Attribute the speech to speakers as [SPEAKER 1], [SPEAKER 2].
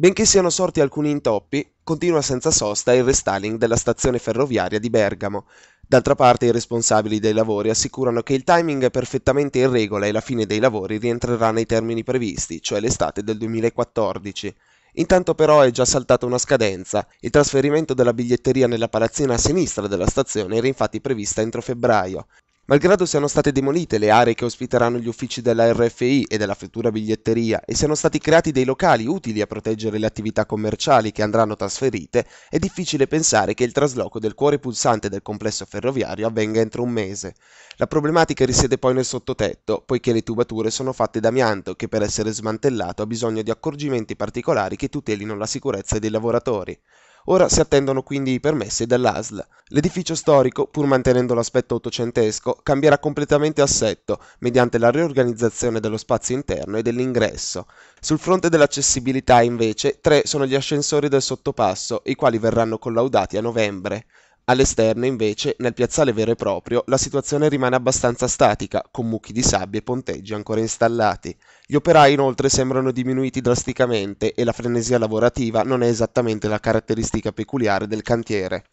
[SPEAKER 1] Benché siano sorti alcuni intoppi, continua senza sosta il restyling della stazione ferroviaria di Bergamo. D'altra parte i responsabili dei lavori assicurano che il timing è perfettamente in regola e la fine dei lavori rientrerà nei termini previsti, cioè l'estate del 2014. Intanto però è già saltata una scadenza. Il trasferimento della biglietteria nella palazzina a sinistra della stazione era infatti prevista entro febbraio. Malgrado siano state demolite le aree che ospiteranno gli uffici della RFI e della futura biglietteria e siano stati creati dei locali utili a proteggere le attività commerciali che andranno trasferite, è difficile pensare che il trasloco del cuore pulsante del complesso ferroviario avvenga entro un mese. La problematica risiede poi nel sottotetto, poiché le tubature sono fatte d'amianto che per essere smantellato ha bisogno di accorgimenti particolari che tutelino la sicurezza dei lavoratori. Ora si attendono quindi i permessi dell'ASL. L'edificio storico, pur mantenendo l'aspetto ottocentesco, cambierà completamente assetto mediante la riorganizzazione dello spazio interno e dell'ingresso. Sul fronte dell'accessibilità, invece, tre sono gli ascensori del sottopasso, i quali verranno collaudati a novembre. All'esterno, invece, nel piazzale vero e proprio, la situazione rimane abbastanza statica, con mucchi di sabbia e ponteggi ancora installati. Gli operai inoltre sembrano diminuiti drasticamente e la frenesia lavorativa non è esattamente la caratteristica peculiare del cantiere.